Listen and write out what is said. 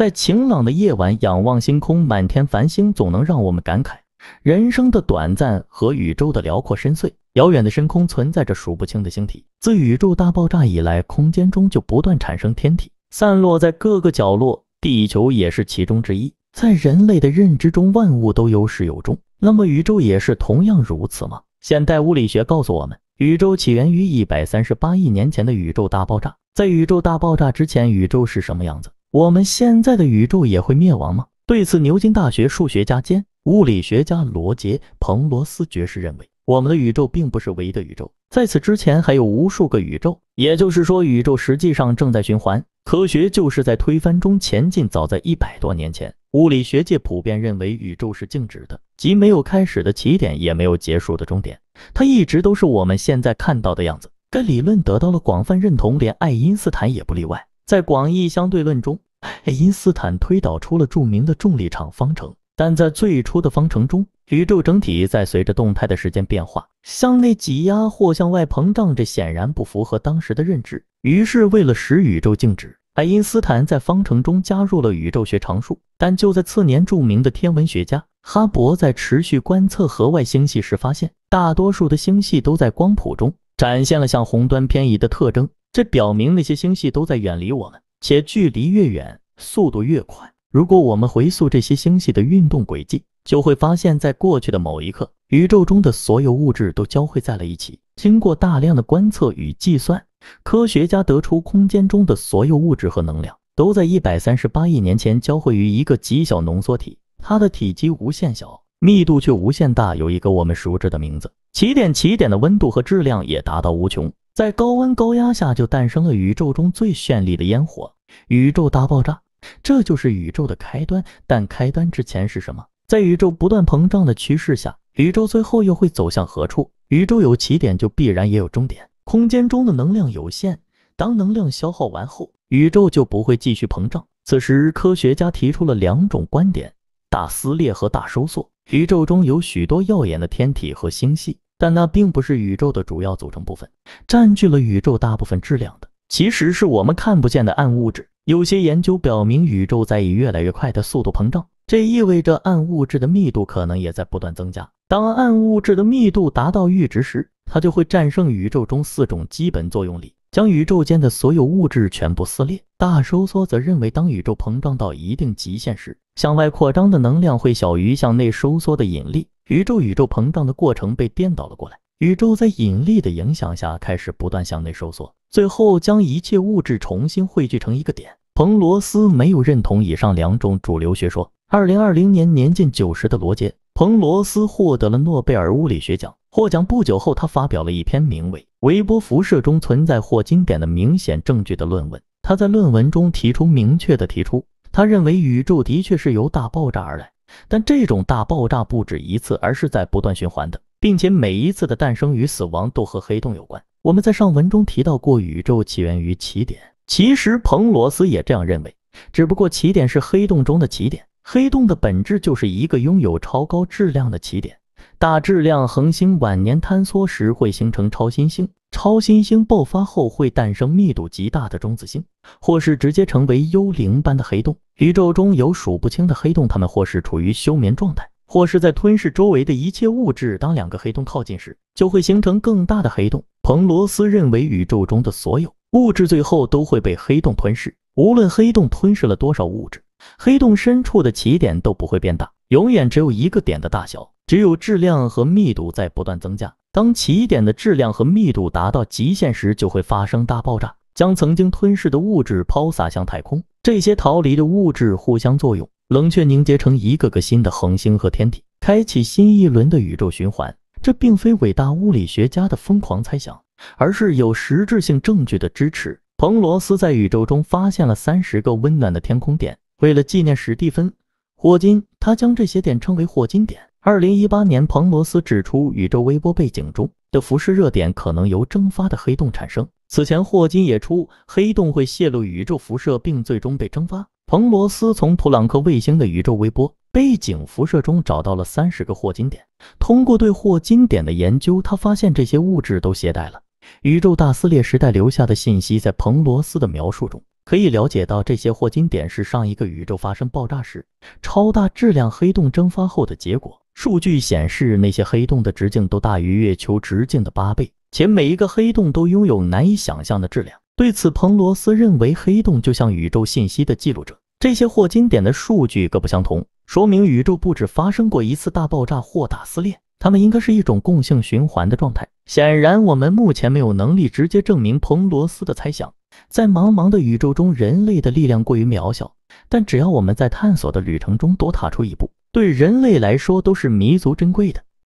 在晴朗的夜晚仰望星空，满天繁星总能让我们感慨人生的短暂和宇宙的辽阔深邃。遥远的深空存在着数不清的星体，自宇宙大爆炸以来，空间中就不断产生天体，散落在各个角落。地球也是其中之一。在人类的认知中，万物都有始有终，那么宇宙也是同样如此吗？现代物理学告诉我们，宇宙起源于一百三十八亿年前的宇宙大爆炸。在宇宙大爆炸之前，宇宙是什么样子？我们现在的宇宙也会灭亡吗？对此，牛津大学数学家兼物理学家罗杰·彭罗斯爵士认为，我们的宇宙并不是唯一的宇宙，在此之前还有无数个宇宙，也就是说，宇宙实际上正在循环。科学就是在推翻中前进。早在一百多年前，物理学界普遍认为宇宙是静止的，即没有开始的起点，也没有结束的终点，它一直都是我们现在看到的样子。该理论得到了广泛认同，连爱因斯坦也不例外。在广义相对论中，爱因斯坦推导出了著名的重力场方程，但在最初的方程中，宇宙整体在随着动态的时间变化向内挤压或向外膨胀，这显然不符合当时的认知。于是，为了使宇宙静止，爱因斯坦在方程中加入了宇宙学常数。但就在次年，著名的天文学家哈勃在持续观测河外星系时，发现大多数的星系都在光谱中展现了向红端偏移的特征。这表明那些星系都在远离我们，且距离越远，速度越快。如果我们回溯这些星系的运动轨迹，就会发现在过去的某一刻，宇宙中的所有物质都交汇在了一起。经过大量的观测与计算，科学家得出空间中的所有物质和能量都在138亿年前交汇于一个极小浓缩体，它的体积无限小，密度却无限大，有一个我们熟知的名字——起点。起点的温度和质量也达到无穷。在高温高压下，就诞生了宇宙中最绚丽的烟火——宇宙大爆炸。这就是宇宙的开端。但开端之前是什么？在宇宙不断膨胀的趋势下，宇宙最后又会走向何处？宇宙有起点，就必然也有终点。空间中的能量有限，当能量消耗完后，宇宙就不会继续膨胀。此时，科学家提出了两种观点：大撕裂和大收缩。宇宙中有许多耀眼的天体和星系。但那并不是宇宙的主要组成部分，占据了宇宙大部分质量的，其实是我们看不见的暗物质。有些研究表明，宇宙在以越来越快的速度膨胀，这意味着暗物质的密度可能也在不断增加。当暗物质的密度达到阈值时，它就会战胜宇宙中四种基本作用力，将宇宙间的所有物质全部撕裂。大收缩则认为，当宇宙膨胀到一定极限时，向外扩张的能量会小于向内收缩的引力。宇宙宇宙膨胀的过程被颠倒了过来，宇宙在引力的影响下开始不断向内收缩，最后将一切物质重新汇聚成一个点。彭罗斯没有认同以上两种主流学说。二零二零年，年近九十的罗杰·彭罗斯获得了诺贝尔物理学奖。获奖不久后，他发表了一篇名为《微波辐射中存在或经典的明显证据》的论文。他在论文中提出明确的提出，他认为宇宙的确是由大爆炸而来。但这种大爆炸不止一次，而是在不断循环的，并且每一次的诞生与死亡都和黑洞有关。我们在上文中提到过，宇宙起源于起点，其实彭罗斯也这样认为，只不过起点是黑洞中的起点。黑洞的本质就是一个拥有超高质量的起点。大质量恒星晚年坍缩时会形成超新星，超新星爆发后会诞生密度极大的中子星，或是直接成为幽灵般的黑洞。宇宙中有数不清的黑洞，它们或是处于休眠状态，或是在吞噬周围的一切物质。当两个黑洞靠近时，就会形成更大的黑洞。彭罗斯认为，宇宙中的所有物质最后都会被黑洞吞噬。无论黑洞吞噬了多少物质，黑洞深处的起点都不会变大，永远只有一个点的大小，只有质量和密度在不断增加。当起点的质量和密度达到极限时，就会发生大爆炸，将曾经吞噬的物质抛洒向太空。这些逃离的物质互相作用，冷却凝结成一个个新的恒星和天体，开启新一轮的宇宙循环。这并非伟大物理学家的疯狂猜想，而是有实质性证据的支持。彭罗斯在宇宙中发现了三十个温暖的天空点，为了纪念史蒂芬·霍金，他将这些点称为霍金点。二零一八年，彭罗斯指出，宇宙微波背景中的辐射热点可能由蒸发的黑洞产生。此前，霍金也出黑洞会泄露宇宙辐射，并最终被蒸发。彭罗斯从普朗克卫星的宇宙微波背景辐射中找到了三十个霍金点。通过对霍金点的研究，他发现这些物质都携带了宇宙大撕裂时代留下的信息。在彭罗斯的描述中，可以了解到这些霍金点是上一个宇宙发生爆炸时超大质量黑洞蒸发后的结果。数据显示，那些黑洞的直径都大于月球直径的八倍。且每一个黑洞都拥有难以想象的质量。对此，彭罗斯认为，黑洞就像宇宙信息的记录者。这些霍金点的数据各不相同，说明宇宙不止发生过一次大爆炸或大撕裂，它们应该是一种共性循环的状态。显然，我们目前没有能力直接证明彭罗斯的猜想。在茫茫的宇宙中，人类的力量过于渺小，但只要我们在探索的旅程中多踏出一步，对人类来说都是弥足珍贵的。